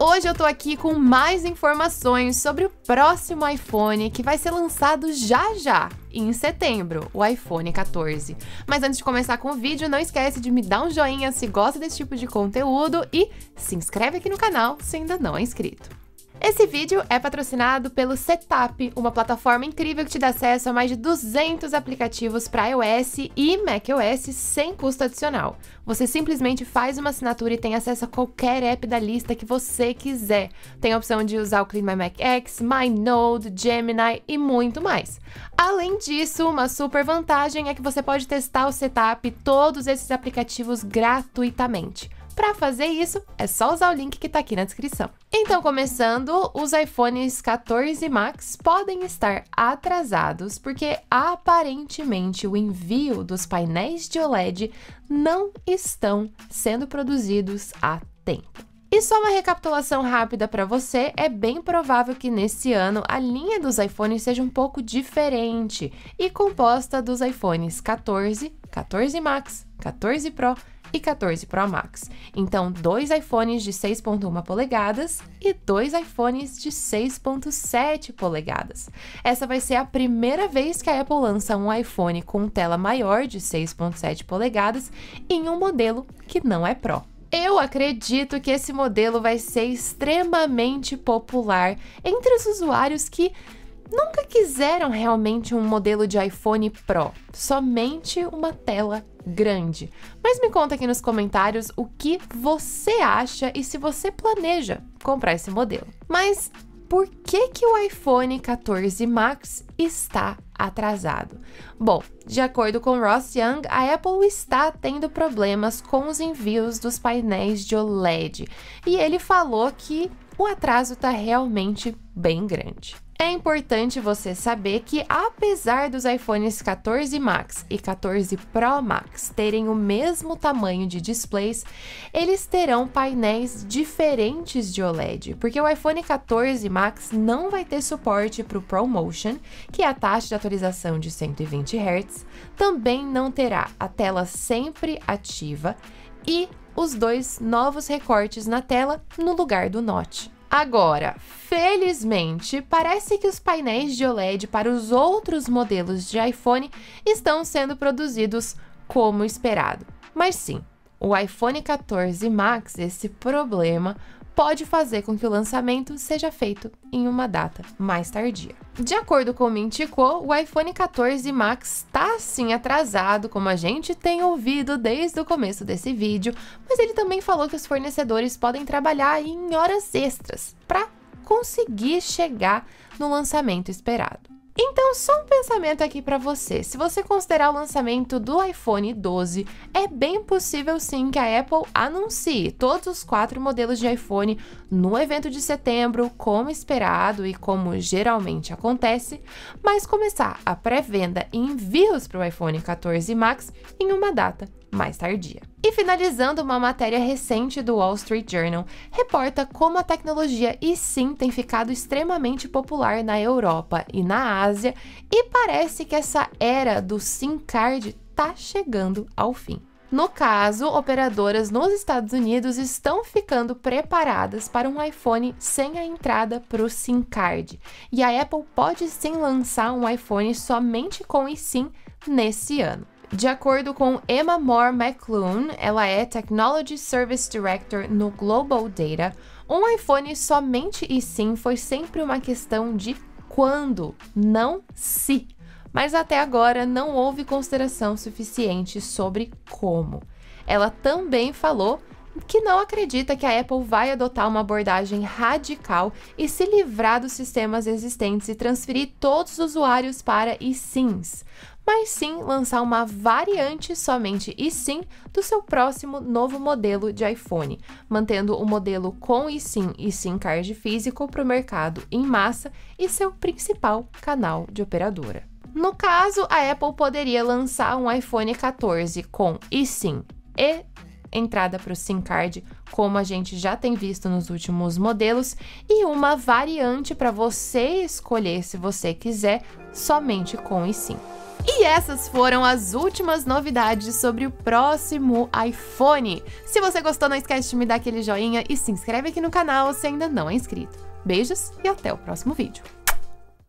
Hoje eu tô aqui com mais informações sobre o próximo iPhone que vai ser lançado já já, em setembro, o iPhone 14. Mas antes de começar com o vídeo, não esquece de me dar um joinha se gosta desse tipo de conteúdo e se inscreve aqui no canal se ainda não é inscrito. Esse vídeo é patrocinado pelo Setup, uma plataforma incrível que te dá acesso a mais de 200 aplicativos para iOS e macOS sem custo adicional. Você simplesmente faz uma assinatura e tem acesso a qualquer app da lista que você quiser. Tem a opção de usar o Clean My Mac X, My Node, Gemini e muito mais. Além disso, uma super vantagem é que você pode testar o Setup e todos esses aplicativos gratuitamente. Para fazer isso, é só usar o link que está aqui na descrição. Então, começando, os iPhones 14 Max podem estar atrasados porque aparentemente o envio dos painéis de OLED não estão sendo produzidos a tempo. E só uma recapitulação rápida para você, é bem provável que nesse ano a linha dos iPhones seja um pouco diferente e composta dos iPhones 14, 14 Max, 14 Pro e 14 Pro Max. Então, dois iPhones de 6.1 polegadas e dois iPhones de 6.7 polegadas. Essa vai ser a primeira vez que a Apple lança um iPhone com tela maior de 6.7 polegadas em um modelo que não é Pro. Eu acredito que esse modelo vai ser extremamente popular entre os usuários que nunca quiseram realmente um modelo de iPhone Pro, somente uma tela grande. Mas me conta aqui nos comentários o que você acha e se você planeja comprar esse modelo. Mas por que, que o iPhone 14 Max está atrasado? Bom, de acordo com Ross Young, a Apple está tendo problemas com os envios dos painéis de OLED e ele falou que o atraso está realmente bem grande. É importante você saber que, apesar dos iPhones 14 Max e 14 Pro Max terem o mesmo tamanho de displays, eles terão painéis diferentes de OLED, porque o iPhone 14 Max não vai ter suporte para o ProMotion, que é a taxa de atualização de 120 Hz, também não terá a tela sempre ativa e os dois novos recortes na tela no lugar do Note. Agora, felizmente, parece que os painéis de OLED para os outros modelos de iPhone estão sendo produzidos como esperado. Mas sim, o iPhone 14 Max, esse problema pode fazer com que o lançamento seja feito em uma data mais tardia. De acordo com o Mintico, o iPhone 14 Max está sim atrasado, como a gente tem ouvido desde o começo desse vídeo, mas ele também falou que os fornecedores podem trabalhar em horas extras para conseguir chegar no lançamento esperado. Então, só um pensamento aqui para você. Se você considerar o lançamento do iPhone 12, é bem possível sim que a Apple anuncie todos os quatro modelos de iPhone no evento de setembro, como esperado e como geralmente acontece, mas começar a pré-venda e envios para o iPhone 14 Max em uma data mais tardia. E finalizando, uma matéria recente do Wall Street Journal reporta como a tecnologia e sim tem ficado extremamente popular na Europa e na Ásia, e parece que essa era do SIM card tá chegando ao fim. No caso, operadoras nos Estados Unidos estão ficando preparadas para um iPhone sem a entrada para o SIM card, e a Apple pode sim lançar um iPhone somente com eSIM nesse ano. De acordo com Emma Moore McClune, ela é Technology Service Director no Global Data. Um iPhone somente e sim foi sempre uma questão de quando, não se. Mas até agora não houve consideração suficiente sobre como. Ela também falou que não acredita que a Apple vai adotar uma abordagem radical e se livrar dos sistemas existentes e transferir todos os usuários para eSIMs mas sim lançar uma variante somente e sim do seu próximo novo modelo de iPhone, mantendo o modelo com e sim e sim card físico para o mercado em massa e seu principal canal de operadora. No caso, a Apple poderia lançar um iPhone 14 com e sim e entrada para o SIM card, como a gente já tem visto nos últimos modelos, e uma variante para você escolher se você quiser somente com e SIM. E essas foram as últimas novidades sobre o próximo iPhone. Se você gostou, não esquece de me dar aquele joinha e se inscreve aqui no canal se ainda não é inscrito. Beijos e até o próximo vídeo.